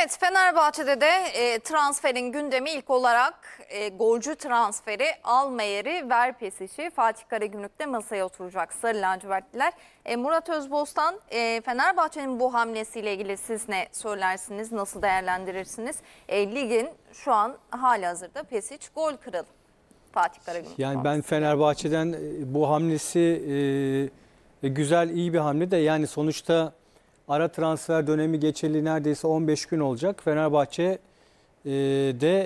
Evet Fenerbahçe'de de e, transferin gündemi ilk olarak e, golcü transferi Almeyer'i ver pesişi Fatih Karagümrük'te masaya oturacak Sarı Lacivertliler. E, Murat Özbostan e, Fenerbahçe'nin bu hamlesiyle ilgili siz ne söylersiniz nasıl değerlendirirsiniz? E, ligin şu an hali hazırda pesiç gol kralı Fatih Karagümrük. Yani ben Fenerbahçe'den e, bu hamlesi e, e, güzel iyi bir hamle de yani sonuçta Ara transfer dönemi geçeli neredeyse 15 gün olacak. Fenerbahçe e, de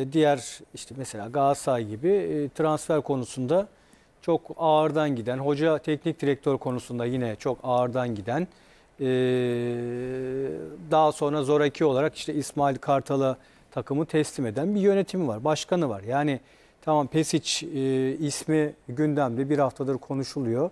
e, diğer işte mesela Galatasaray gibi e, transfer konusunda çok ağırdan giden, hoca teknik direktör konusunda yine çok ağırdan giden, e, daha sonra zoraki olarak işte İsmail Kartal'a takımı teslim eden bir yönetimi var, başkanı var. Yani tamam Pesic e, ismi gündemde bir haftadır konuşuluyor.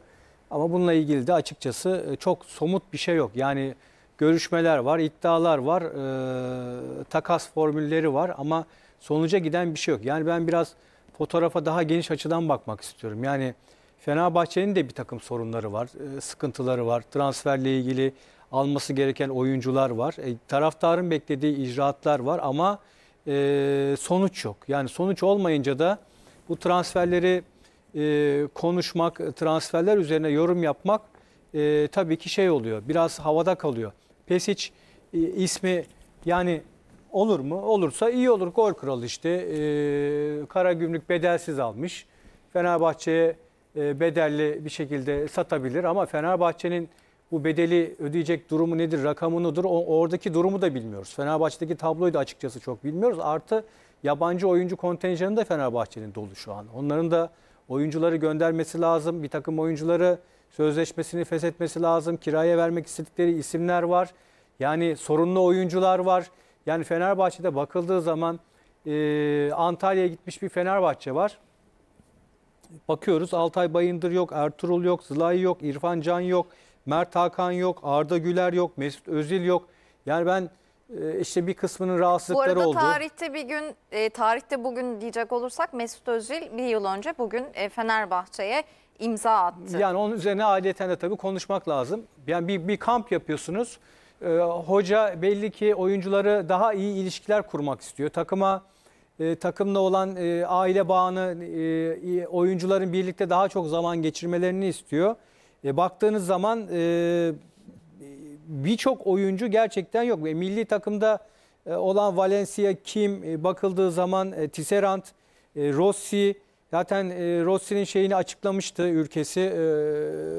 Ama bununla ilgili de açıkçası e, çok somut bir şey yok. Yani görüşmeler var, iddialar var, e, takas formülleri var ama sonuca giden bir şey yok. Yani ben biraz fotoğrafa daha geniş açıdan bakmak istiyorum. Yani Fenerbahçe'nin de bir takım sorunları var, e, sıkıntıları var. Transferle ilgili alması gereken oyuncular var. E, taraftarın beklediği icraatlar var ama e, sonuç yok. Yani sonuç olmayınca da bu transferleri e, konuşmak, transferler üzerine yorum yapmak e, tabii ki şey oluyor. Biraz havada kalıyor. Pesic e, ismi yani olur mu? Olursa iyi olur. Gol kralı işte. E, Karagümrük bedelsiz almış. Fenerbahçe'ye e, bedelli bir şekilde satabilir ama Fenerbahçe'nin bu bedeli ödeyecek durumu nedir, rakamı nedir o, oradaki durumu da bilmiyoruz. Fenerbahçe'deki tabloyu da açıkçası çok bilmiyoruz. Artı yabancı oyuncu kontenjanı da Fenerbahçe'nin dolu şu an. Onların da oyuncuları göndermesi lazım. Bir takım oyuncuları sözleşmesini feshetmesi lazım. Kiraya vermek istedikleri isimler var. Yani sorunlu oyuncular var. Yani Fenerbahçe'de bakıldığı zaman e, Antalya'ya gitmiş bir Fenerbahçe var. Bakıyoruz Altay Bayındır yok, Ertuğrul yok, Zılay yok, İrfan Can yok, Mert Hakan yok, Arda Güler yok, Mesut Özil yok. Yani ben ee, işte bir kısmının rahatsızlıkları oldu. Bu arada oldu. tarihte bir gün, e, tarihte bugün diyecek olursak Mesut Özil bir yıl önce bugün e, Fenerbahçe'ye imza attı. Yani onun üzerine adeten de tabii konuşmak lazım. Yani bir, bir kamp yapıyorsunuz. Ee, hoca belli ki oyuncuları daha iyi ilişkiler kurmak istiyor. Takıma e, takımla olan aile bağını, oyuncuların birlikte daha çok zaman geçirmelerini istiyor. baktığınız zaman birçok oyuncu gerçekten yok. E, milli takımda e, olan Valencia, Kim e, bakıldığı zaman e, Tisserand, e, Rossi zaten e, Rossi'nin şeyini açıklamıştı ülkesi e,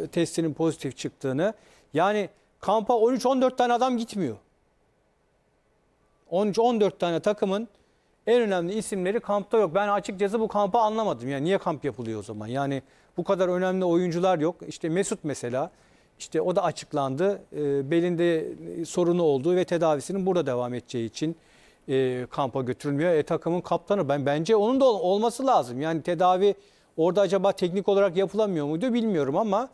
testinin pozitif çıktığını. Yani kampa 13-14 tane adam gitmiyor. 13-14 tane takımın en önemli isimleri kampta yok. Ben açıkçası bu kampı anlamadım. Yani niye kamp yapılıyor o zaman? Yani bu kadar önemli oyuncular yok. İşte Mesut mesela işte o da açıklandı. Ee, e, belinde sorunu olduğu ve tedavisinin burada devam edeceği için e, kampa götürülmüyor. E, takımın kaptanı ben bence onun da olması lazım. Yani tedavi orada acaba teknik olarak yapılamıyor muydu bilmiyorum ama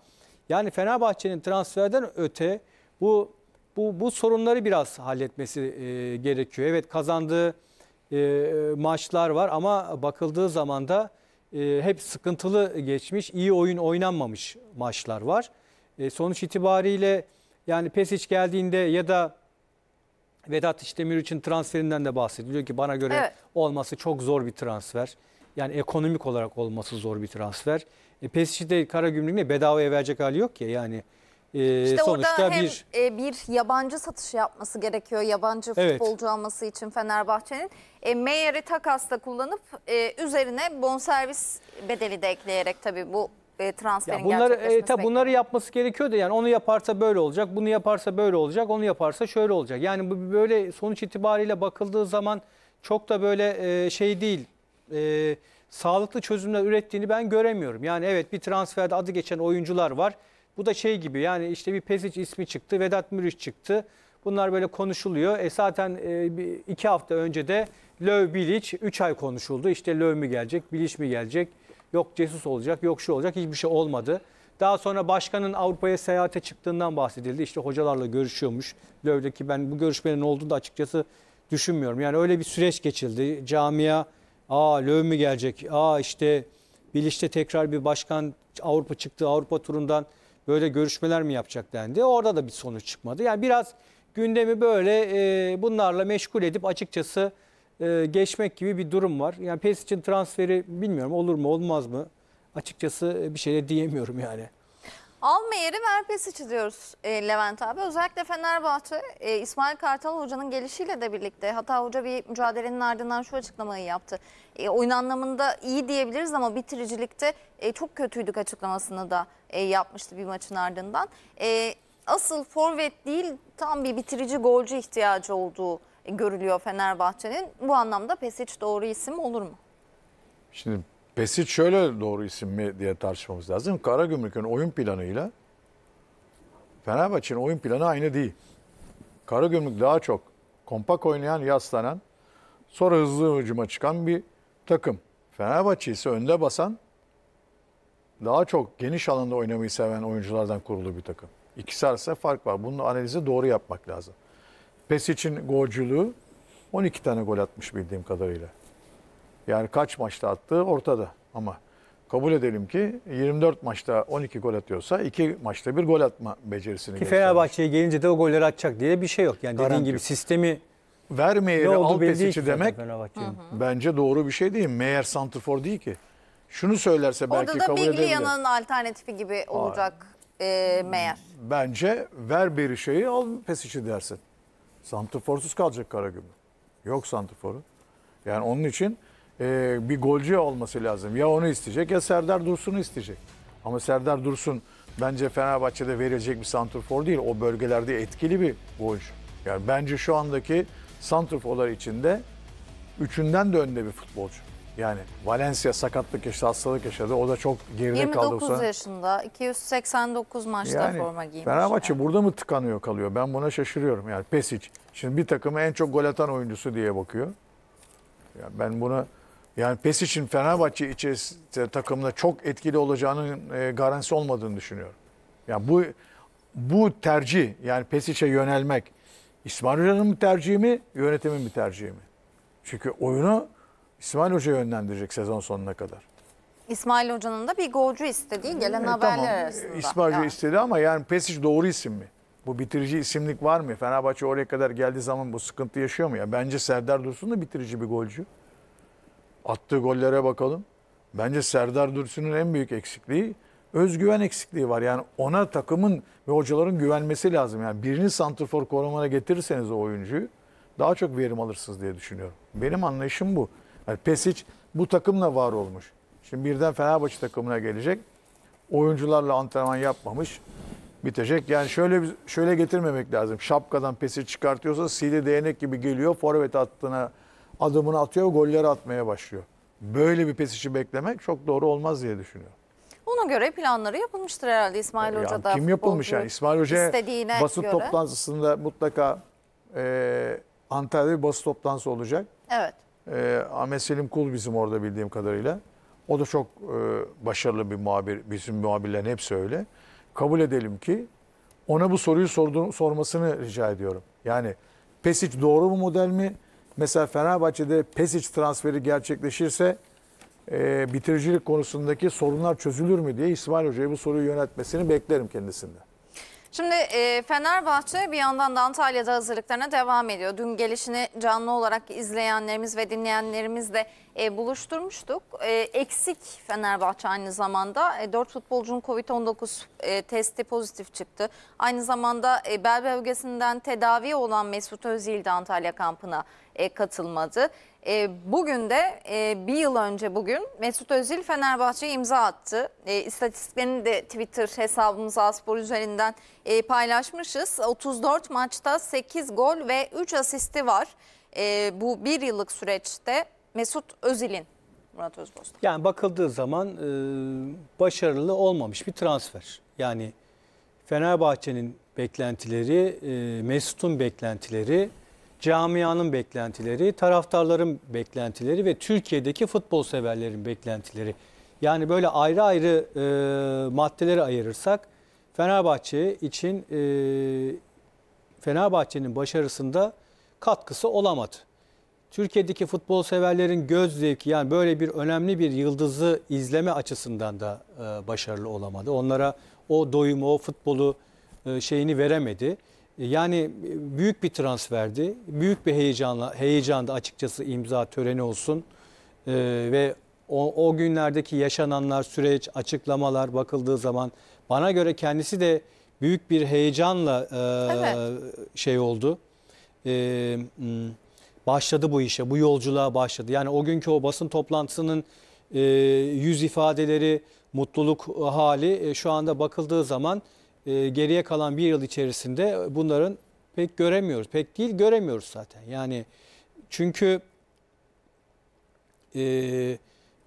yani Fenerbahçe'nin transferden öte bu bu bu sorunları biraz halletmesi e, gerekiyor. Evet kazandığı e, maçlar var ama bakıldığı zaman da e, hep sıkıntılı geçmiş, iyi oyun oynanmamış maçlar var. E, sonuç itibariyle yani Pesic geldiğinde ya da Vedat İşdemir için transferinden de bahsediliyor ki bana göre evet. olması çok zor bir transfer. Yani ekonomik olarak olması zor bir transfer. E, Pesic'i de Karagümrük'e bedavaya verecek hali yok ya yani. E, işte sonuçta orada hem bir, e, bir yabancı satışı yapması gerekiyor. Yabancı evet. futbolcu alması için Fenerbahçe'nin. E, Meyer'i takasta kullanıp e, üzerine bonservis bedeli de ekleyerek tabii bu e, transferin ya bunları, e, tabi bunları yapması gerekiyordu. Yani onu yaparsa böyle olacak, bunu yaparsa böyle olacak, onu yaparsa şöyle olacak. Yani bu böyle sonuç itibariyle bakıldığı zaman çok da böyle e, şey değil. E, sağlıklı çözümler ürettiğini ben göremiyorum. Yani evet bir transferde adı geçen oyuncular var. Bu da şey gibi yani işte bir Pesic ismi çıktı, Vedat Mürüş çıktı. Bunlar böyle konuşuluyor. E zaten e, iki hafta önce de Löw Bilic 3 ay konuşuldu. İşte Löw mi gelecek, Bilic mi gelecek? Yok Jesus olacak, yok şu olacak. Hiçbir şey olmadı. Daha sonra başkanın Avrupa'ya seyahate çıktığından bahsedildi. İşte hocalarla görüşüyormuş. Löv'deki ben bu görüşmenin olduğunu da açıkçası düşünmüyorum. Yani öyle bir süreç geçildi. Camia, aa Löv mü gelecek? Aa işte Bilic'te tekrar bir başkan Avrupa çıktı, Avrupa turundan böyle görüşmeler mi yapacak dendi. Orada da bir sonuç çıkmadı. Yani biraz gündemi böyle e, bunlarla meşgul edip açıkçası e, geçmek gibi bir durum var. Yani için transferi bilmiyorum olur mu olmaz mı? Açıkçası e, bir şey de diyemiyorum yani. Almeyer'i ver Pesic'i diyoruz e, Levent abi. Özellikle Fenerbahçe e, İsmail Kartal Hoca'nın gelişiyle de birlikte hatta hoca bir mücadelenin ardından şu açıklamayı yaptı. E, oyun anlamında iyi diyebiliriz ama bitiricilikte e, çok kötüydük açıklamasını da e, yapmıştı bir maçın ardından. E, asıl forvet değil tam bir bitirici golcü ihtiyacı olduğu görülüyor Fenerbahçe'nin. Bu anlamda Pesic doğru isim olur mu? Şimdi Pesic şöyle doğru isim mi diye tartışmamız lazım. Karagümrük'ün oyun planıyla Fenerbahçe'nin oyun planı aynı değil. Karagümrük daha çok kompak oynayan, yaslanan, sonra hızlı hücuma çıkan bir takım. Fenerbahçe ise önde basan, daha çok geniş alanda oynamayı seven oyunculardan kurulu bir takım. İkisi arasında fark var. Bunun analizi doğru yapmak lazım. Pesic'in golcülüğü 12 tane gol atmış bildiğim kadarıyla. Yani kaç maçta attığı ortada ama kabul edelim ki 24 maçta 12 gol atıyorsa 2 maçta bir gol atma becerisini Ki Fenerbahçe'ye gelince de o golleri atacak diye bir şey yok. Yani dediğin Garanti. gibi sistemi vermeyeli al Pesic'i demek bence doğru bir şey değil. Meğer santrfor değil ki. Şunu söylerse belki Orada da kabul edebilir. Biglia'nın alternatifi gibi olacak e, meğer. Bence ver bir şeyi al Pesic'i dersin. Santrforsuz kalacak Karagümrük. Yok santrforu. Yani onun için e, bir golcü olması lazım. Ya onu isteyecek ya Serdar Dursun'u isteyecek. Ama Serdar Dursun bence Fenerbahçe'de verecek bir santrfor değil. O bölgelerde etkili bir golcü. Yani bence şu andaki santrforlar içinde üçünden de önde bir futbolcu. Yani Valencia sakatlık yaşadı, hastalık yaşadı. O da çok geride 29 kaldı. 29 yaşında, 289 maçta yani, forma giymiş. Fenerbahçe yani. burada mı tıkanıyor kalıyor? Ben buna şaşırıyorum. Yani Pesic. Şimdi bir takımı en çok gol atan oyuncusu diye bakıyor. Yani ben buna yani Pesic'in Fenerbahçe içerisinde takımda çok etkili olacağının e, garantisi olmadığını düşünüyorum. Yani bu bu tercih yani Pesic'e yönelmek İsmail Hoca'nın mı tercihi mi, yönetimin mi tercihi mi? Çünkü oyunu İsmail Hoca yönlendirecek sezon sonuna kadar. İsmail Hoca'nın da bir golcü istediği hmm, gelen e, haberler tamam. arasında. İsmail Hoca yani. istedi ama yani Pesic doğru isim mi? Bu bitirici isimlik var mı? Fenerbahçe oraya kadar geldiği zaman bu sıkıntı yaşıyor mu ya? Bence Serdar Dursun da bitirici bir golcü. Attığı gollere bakalım. Bence Serdar Dursun'un en büyük eksikliği özgüven eksikliği var. Yani ona takımın ve hocaların güvenmesi lazım. Yani birini santrfor korumana getirirseniz o oyuncuyu daha çok verim alırsınız diye düşünüyorum. Benim anlayışım bu. Yani Pesic bu takımla var olmuş. Şimdi birden Fenerbahçe takımına gelecek. Oyuncularla antrenman yapmamış. Bitecek. Yani şöyle şöyle getirmemek lazım. Şapkadan pesi çıkartıyorsa sihirli değnek gibi geliyor. Forvet attığına adımını atıyor, golleri atmaya başlıyor. Böyle bir pesici beklemek çok doğru olmaz diye düşünüyorum. Ona göre planları yapılmıştır herhalde İsmail e, yani Kim yapılmış yani? İsmail Hoca basın göre. toplantısında mutlaka e, Antalya'da bir basın toplantısı olacak. Evet. E, Ahmet Selim Kul bizim orada bildiğim kadarıyla. O da çok e, başarılı bir muhabir. Bizim muhabirlerin hepsi öyle. Kabul edelim ki ona bu soruyu sordu, sormasını rica ediyorum. Yani Pesic doğru mu model mi? Mesela Fenerbahçe'de Pesic transferi gerçekleşirse e, bitiricilik konusundaki sorunlar çözülür mü diye İsmail Hoca'ya bu soruyu yönetmesini beklerim kendisinden. Şimdi e, Fenerbahçe bir yandan da Antalya'da hazırlıklarına devam ediyor. Dün gelişini canlı olarak izleyenlerimiz ve dinleyenlerimizle e, buluşturmuştuk. E, eksik Fenerbahçe aynı zamanda. E, 4 futbolcunun Covid-19 e, testi pozitif çıktı. Aynı zamanda e, bel bölgesinden tedavi olan Mesut Özil de Antalya kampına e, katılmadı. E, bugün de e, bir yıl önce bugün Mesut Özil Fenerbahçe imza attı. E, istatistiklerini de Twitter hesabımız Aspor üzerinden e, paylaşmışız. 34 maçta 8 gol ve 3 asisti var. E, bu bir yıllık süreçte Mesut Özil'in Murat Özbostan. Yani bakıldığı zaman e, başarılı olmamış bir transfer. Yani Fenerbahçe'nin beklentileri, e, Mesut'un beklentileri camianın beklentileri, taraftarların beklentileri ve Türkiye'deki futbol severlerin beklentileri. Yani böyle ayrı ayrı e, maddeleri ayırırsak Fenerbahçe için e, Fenerbahçe'nin başarısında katkısı olamadı. Türkiye'deki futbol severlerin göz zevki yani böyle bir önemli bir yıldızı izleme açısından da e, başarılı olamadı. Onlara o doyumu, o futbolu e, şeyini veremedi. Yani e, büyük bir transferdi. Büyük bir heyecanla, heyecanda açıkçası imza töreni olsun. Ee, ve o, o günlerdeki yaşananlar, süreç, açıklamalar bakıldığı zaman bana göre kendisi de büyük bir heyecanla e, evet. şey oldu. E, başladı bu işe, bu yolculuğa başladı. Yani o günkü o basın toplantısının e, yüz ifadeleri, mutluluk hali e, şu anda bakıldığı zaman e, geriye kalan bir yıl içerisinde bunların pek göremiyoruz. Pek değil göremiyoruz zaten. Yani çünkü e,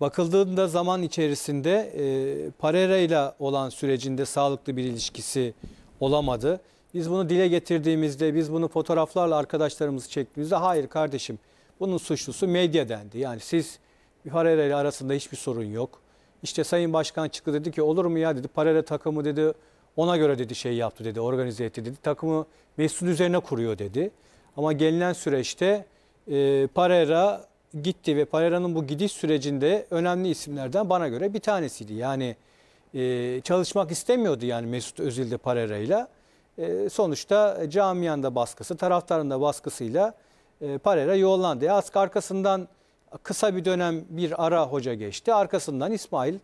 bakıldığında zaman içerisinde e, Parera ile olan sürecinde sağlıklı bir ilişkisi olamadı. Biz bunu dile getirdiğimizde, biz bunu fotoğraflarla arkadaşlarımızı çektiğimizde hayır kardeşim bunun suçlusu medya dendi. Yani siz Parera ile arasında hiçbir sorun yok. İşte Sayın Başkan çıktı dedi ki olur mu ya dedi Parera takımı dedi ona göre dedi şey yaptı dedi, organize etti dedi. Takımı Mesut'un üzerine kuruyor dedi. Ama gelinen süreçte e, Parera gitti ve Parera'nın bu gidiş sürecinde önemli isimlerden bana göre bir tanesiydi. Yani e, çalışmak istemiyordu yani Mesut Özil de Parera ile sonuçta camianın da baskısı, taraftarın da baskısıyla e, Parera yollandı. E, askı arkasından kısa bir dönem bir ara hoca geçti. Arkasından İsmail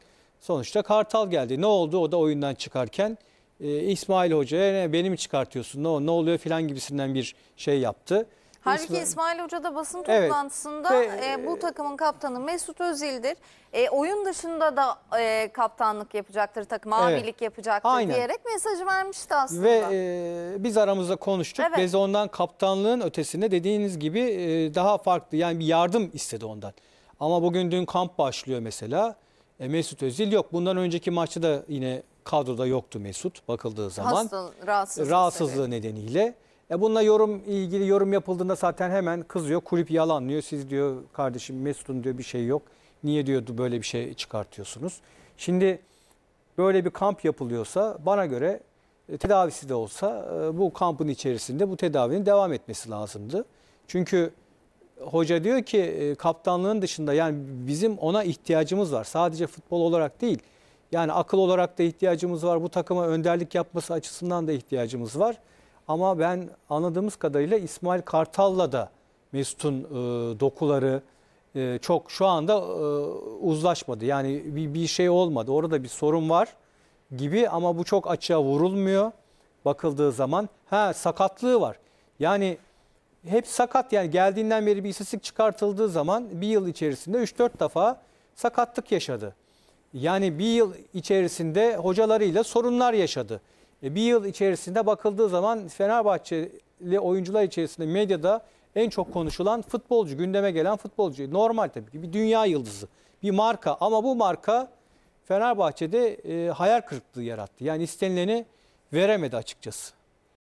sonuçta Kartal geldi. Ne oldu o da oyundan çıkarken? e, İsmail Hoca'ya benim çıkartıyorsun ne, ne oluyor filan gibisinden bir şey yaptı. Halbuki İsmail Hoca da basın toplantısında Ve- e, bu e, takımın kaptanı Mesut Özil'dir. E, oyun dışında da e, kaptanlık yapacaktır takım, Evet. abilik yapacaktır Aynen. diyerek mesajı vermişti aslında. Ve e, biz aramızda konuştuk. Evet. Biz ondan kaptanlığın ötesinde dediğiniz gibi e, daha farklı yani bir yardım istedi ondan. Ama bugün dün kamp başlıyor mesela. E, Mesut Özil yok. Bundan önceki maçta da yine kadroda yoktu Mesut bakıldığı zaman. Hasta, rahatsızlığı, rahatsızlığı nedeniyle. E bununla yorum ilgili yorum yapıldığında zaten hemen kızıyor. Kulüp yalanlıyor. Siz diyor kardeşim Mesut'un diyor bir şey yok. Niye diyordu böyle bir şey çıkartıyorsunuz? Şimdi böyle bir kamp yapılıyorsa bana göre e, tedavisi de olsa e, bu kampın içerisinde bu tedavinin devam etmesi lazımdı. Çünkü hoca diyor ki e, kaptanlığın dışında yani bizim ona ihtiyacımız var. Sadece futbol olarak değil. Yani akıl olarak da ihtiyacımız var. Bu takıma önderlik yapması açısından da ihtiyacımız var. Ama ben anladığımız kadarıyla İsmail Kartal'la da Mesut'un e, dokuları e, çok şu anda e, uzlaşmadı. Yani bir, bir şey olmadı. Orada bir sorun var gibi ama bu çok açığa vurulmuyor bakıldığı zaman. Ha sakatlığı var. Yani hep sakat yani geldiğinden beri bir istatistik çıkartıldığı zaman bir yıl içerisinde 3-4 defa sakatlık yaşadı. Yani bir yıl içerisinde hocalarıyla sorunlar yaşadı. E, bir yıl içerisinde bakıldığı zaman Fenerbahçeli oyuncular içerisinde medyada en çok konuşulan futbolcu, gündeme gelen futbolcu. Normal tabii ki bir dünya yıldızı, bir marka ama bu marka Fenerbahçe'de e, hayal kırıklığı yarattı. Yani istenileni veremedi açıkçası.